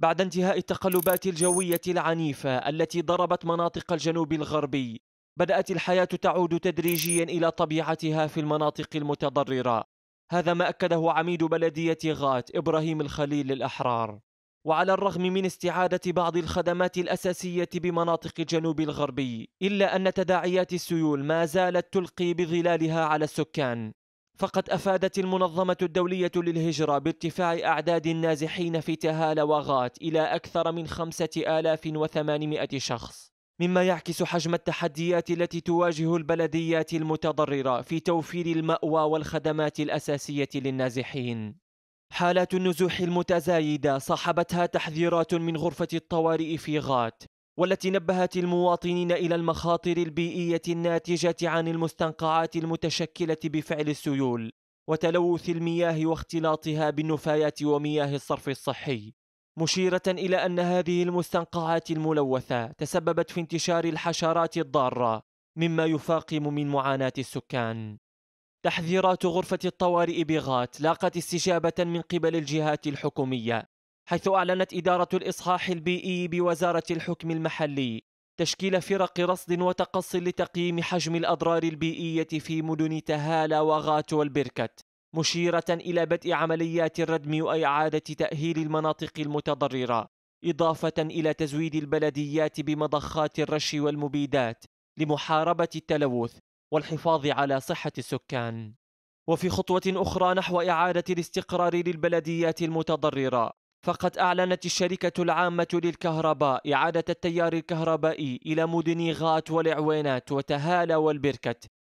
بعد انتهاء التقلبات الجوية العنيفة التي ضربت مناطق الجنوب الغربي بدأت الحياة تعود تدريجيا إلى طبيعتها في المناطق المتضررة هذا ما أكده عميد بلدية غات إبراهيم الخليل للأحرار وعلى الرغم من استعادة بعض الخدمات الأساسية بمناطق الجنوب الغربي إلا أن تداعيات السيول ما زالت تلقي بظلالها على السكان فقد أفادت المنظمة الدولية للهجرة بارتفاع أعداد النازحين في تهالة وغات إلى أكثر من 5800 شخص مما يعكس حجم التحديات التي تواجه البلديات المتضررة في توفير المأوى والخدمات الأساسية للنازحين حالات النزوح المتزايدة صاحبتها تحذيرات من غرفة الطوارئ في غات والتي نبهت المواطنين إلى المخاطر البيئية الناتجة عن المستنقعات المتشكلة بفعل السيول وتلوث المياه واختلاطها بالنفايات ومياه الصرف الصحي مشيرة إلى أن هذه المستنقعات الملوثة تسببت في انتشار الحشرات الضارة مما يفاقم من معاناة السكان تحذيرات غرفة الطوارئ بغات لاقت استجابة من قبل الجهات الحكومية حيث أعلنت إدارة الإصحاح البيئي بوزارة الحكم المحلي تشكيل فرق رصد وتقصي لتقييم حجم الأضرار البيئية في مدن تهالا وغات والبركت مشيرة إلى بدء عمليات الردم وإعادة تأهيل المناطق المتضررة إضافة إلى تزويد البلديات بمضخات الرش والمبيدات لمحاربة التلوث والحفاظ على صحة السكان وفي خطوة أخرى نحو إعادة الاستقرار للبلديات المتضررة فقد أعلنت الشركة العامة للكهرباء إعادة التيار الكهربائي إلى مدن غات والعوينات وتهالى والبركة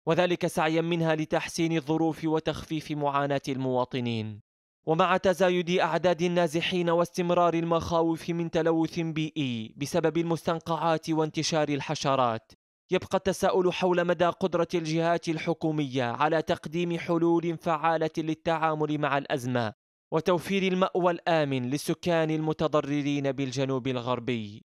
وذلك سعيا منها لتحسين الظروف وتخفيف معاناة المواطنين ومع تزايد أعداد النازحين واستمرار المخاوف من تلوث بيئي بسبب المستنقعات وانتشار الحشرات يبقى التساؤل حول مدى قدرة الجهات الحكومية على تقديم حلول فعالة للتعامل مع الأزمة وتوفير المأوى الآمن للسكان المتضررين بالجنوب الغربي